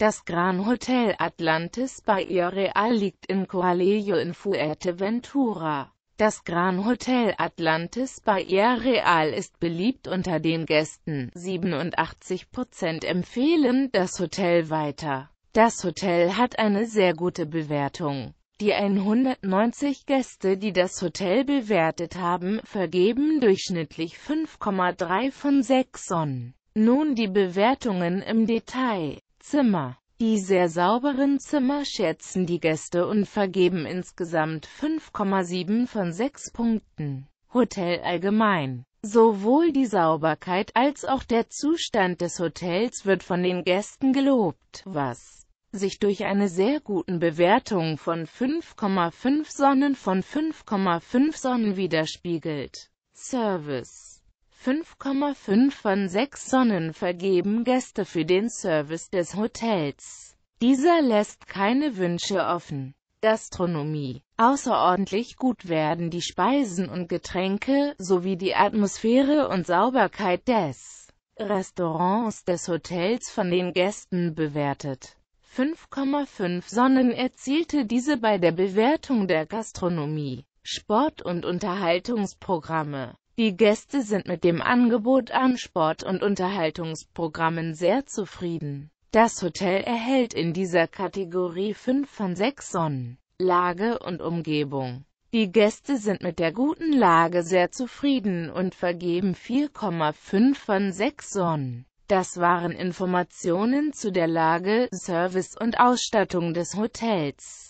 Das Gran Hotel Atlantis Bahia Real liegt in Coalillo in Fuerteventura. Das Gran Hotel Atlantis Bahia Real ist beliebt unter den Gästen. 87% empfehlen das Hotel weiter. Das Hotel hat eine sehr gute Bewertung. Die 190 Gäste, die das Hotel bewertet haben, vergeben durchschnittlich 5,3 von 6 Sonnen. Nun die Bewertungen im Detail. Zimmer. Die sehr sauberen Zimmer schätzen die Gäste und vergeben insgesamt 5,7 von 6 Punkten. Hotel allgemein. Sowohl die Sauberkeit als auch der Zustand des Hotels wird von den Gästen gelobt, was sich durch eine sehr guten Bewertung von 5,5 Sonnen von 5,5 Sonnen widerspiegelt. Service 5,5 von 6 Sonnen vergeben Gäste für den Service des Hotels. Dieser lässt keine Wünsche offen. Gastronomie. Außerordentlich gut werden die Speisen und Getränke, sowie die Atmosphäre und Sauberkeit des Restaurants des Hotels von den Gästen bewertet. 5,5 Sonnen erzielte diese bei der Bewertung der Gastronomie, Sport- und Unterhaltungsprogramme. Die Gäste sind mit dem Angebot an Sport- und Unterhaltungsprogrammen sehr zufrieden. Das Hotel erhält in dieser Kategorie 5 von 6 Sonnen. Lage und Umgebung. Die Gäste sind mit der guten Lage sehr zufrieden und vergeben 4,5 von 6 Sonnen. Das waren Informationen zu der Lage, Service und Ausstattung des Hotels.